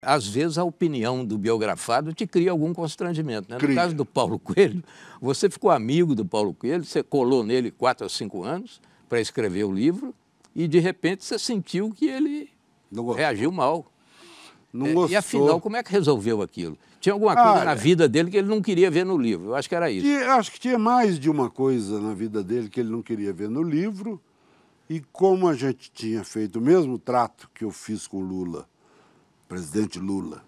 Às vezes a opinião do biografado te cria algum constrangimento. Né? No caso do Paulo Coelho, você ficou amigo do Paulo Coelho, você colou nele quatro ou cinco anos para escrever o livro e de repente você sentiu que ele reagiu mal. É, e afinal, como é que resolveu aquilo? Tinha alguma coisa ah, na vida dele que ele não queria ver no livro. Eu acho que era isso. Tinha, acho que tinha mais de uma coisa na vida dele que ele não queria ver no livro. E como a gente tinha feito o mesmo trato que eu fiz com o Lula presidente Lula.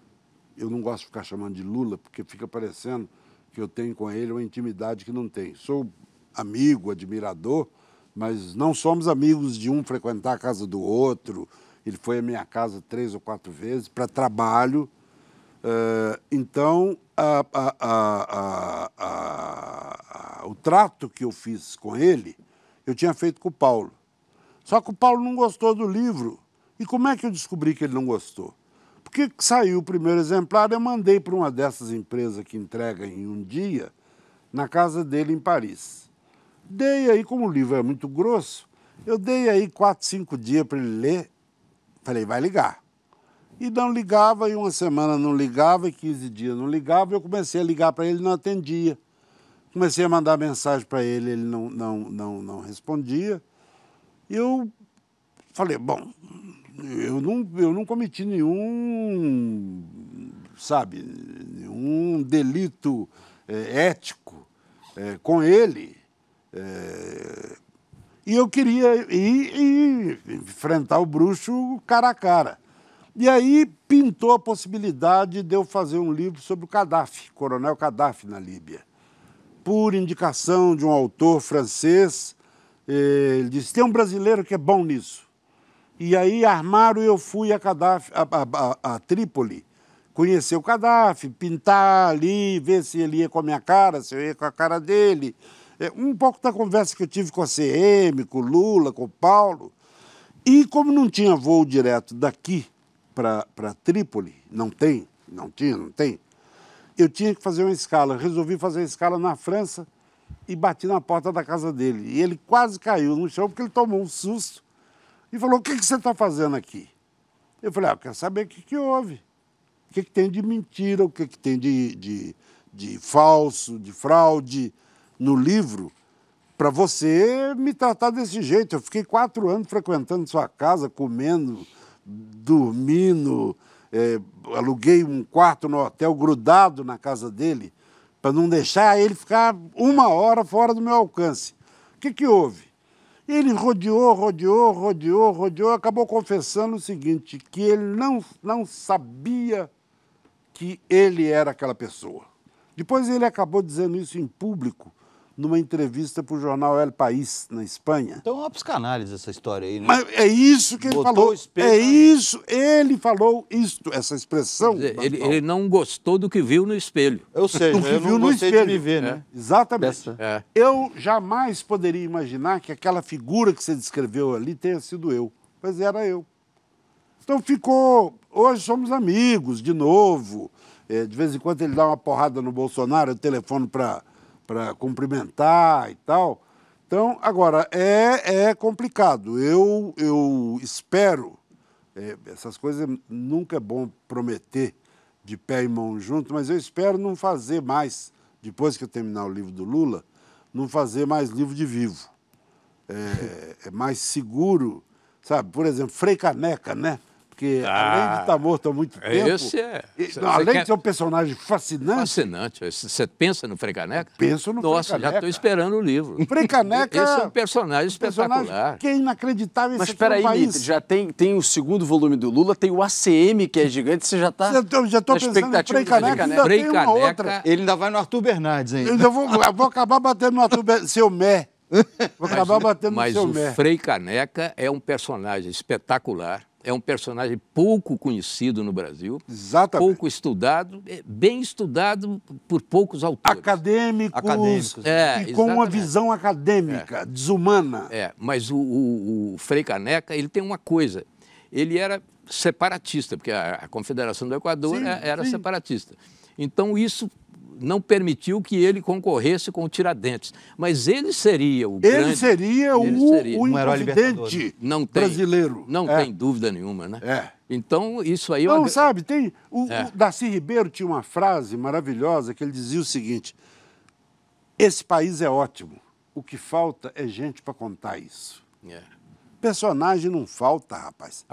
Eu não gosto de ficar chamando de Lula, porque fica parecendo que eu tenho com ele uma intimidade que não tem. Sou amigo, admirador, mas não somos amigos de um frequentar a casa do outro. Ele foi à minha casa três ou quatro vezes para trabalho. Eh, então, a, a, a, o trato que eu fiz com ele, eu tinha feito com o Paulo. Só que o Paulo não gostou do livro. E como é que eu descobri que ele não gostou? que saiu o primeiro exemplar, eu mandei para uma dessas empresas que entrega em um dia, na casa dele em Paris. Dei aí, como o livro é muito grosso, eu dei aí quatro, cinco dias para ele ler. Falei, vai ligar. E não ligava, e uma semana não ligava, e 15 dias não ligava. Eu comecei a ligar para ele, não atendia. Comecei a mandar mensagem para ele, ele não, não, não, não respondia. E eu falei, bom, eu não, eu não cometi nenhum, sabe, nenhum delito é, ético é, com ele. É, e eu queria ir, ir enfrentar o bruxo cara a cara. E aí pintou a possibilidade de eu fazer um livro sobre o Gaddafi, Coronel Gaddafi na Líbia. Por indicação de um autor francês, é, ele disse: tem um brasileiro que é bom nisso. E aí armaram e eu fui a, Gaddafi, a, a, a Trípoli conhecer o Gaddafi, pintar ali, ver se ele ia com a minha cara, se eu ia com a cara dele. É, um pouco da conversa que eu tive com a CM, com o Lula, com o Paulo. E como não tinha voo direto daqui para Trípoli, não tem, não tinha, não tem, eu tinha que fazer uma escala. Resolvi fazer uma escala na França e bati na porta da casa dele. E ele quase caiu no chão porque ele tomou um susto e falou: O que, que você está fazendo aqui? Eu falei: ah, Eu quero saber o que, que houve. O que, que tem de mentira, o que, que tem de, de, de falso, de fraude no livro, para você me tratar desse jeito. Eu fiquei quatro anos frequentando sua casa, comendo, dormindo. É, aluguei um quarto no hotel grudado na casa dele, para não deixar ele ficar uma hora fora do meu alcance. O que, que houve? Ele rodeou, rodeou, rodeou, rodeou, acabou confessando o seguinte: que ele não, não sabia que ele era aquela pessoa. Depois ele acabou dizendo isso em público numa entrevista para o jornal El País, na Espanha. Então é uma psicanálise essa história aí, né? Mas é isso que ele Botou falou. É isso, ele falou isto, essa expressão. Dizer, ele, ele, não gostou do que viu no espelho. Eu sei, do que eu viu no espelho. de me ver, né? É. Exatamente. É. Eu jamais poderia imaginar que aquela figura que você descreveu ali tenha sido eu. Pois era eu. Então ficou. Hoje somos amigos de novo. É, de vez em quando ele dá uma porrada no Bolsonaro, eu telefono para para cumprimentar e tal. Então, agora, é, é complicado. Eu, eu espero, é, essas coisas nunca é bom prometer de pé e mão junto, mas eu espero não fazer mais, depois que eu terminar o livro do Lula, não fazer mais livro de vivo. É, é mais seguro, sabe? Por exemplo, Frei Caneca, né? porque ah, além de ah. estar morto há muito tempo. Esse é. além quer... de ser um personagem fascinante. Fascinante. Você pensa no Frei Caneca? Penso no Nossa, Frecaneca. já estou esperando o livro. Frecaneca. esse é um personagem espetacular. Personagem que é inacreditável Mas espera aí, país. Mitre, já tem, tem o segundo volume do Lula, tem o ACM, que é gigante, você já está. Já estou pensando em Frei Ainda Tem uma outra. Ele ainda vai no Arthur Bernardes ainda. Eu vou, eu vou acabar batendo no Arthur Bernardes, seu Mé. Vou acabar mas, batendo mas no seu Mas o Frei Caneca é um personagem espetacular é um personagem pouco conhecido no Brasil, Exatamente. pouco estudado, é bem estudado por poucos autores. Acadêmicos, Acadêmicos é, e com exatamente. uma visão acadêmica, é. desumana. É, mas o, o, o, Frei Caneca ele tem uma coisa, ele era separatista, porque a, a Confederação do Equador sim, era, é, era sim. separatista. Então isso não permitiu que ele concorresse com o Tiradentes. Mas ele seria o ele grande... Seria ele o, seria o, o imprevidente não tem, brasileiro. Não é. tem dúvida nenhuma, né? É. Então, isso aí... Não, uma... sabe, tem... O, é. o Darcy Ribeiro tinha uma frase maravilhosa que ele dizia o seguinte, esse país é ótimo, o que falta é gente para contar isso. É. Personagem não falta, rapaz.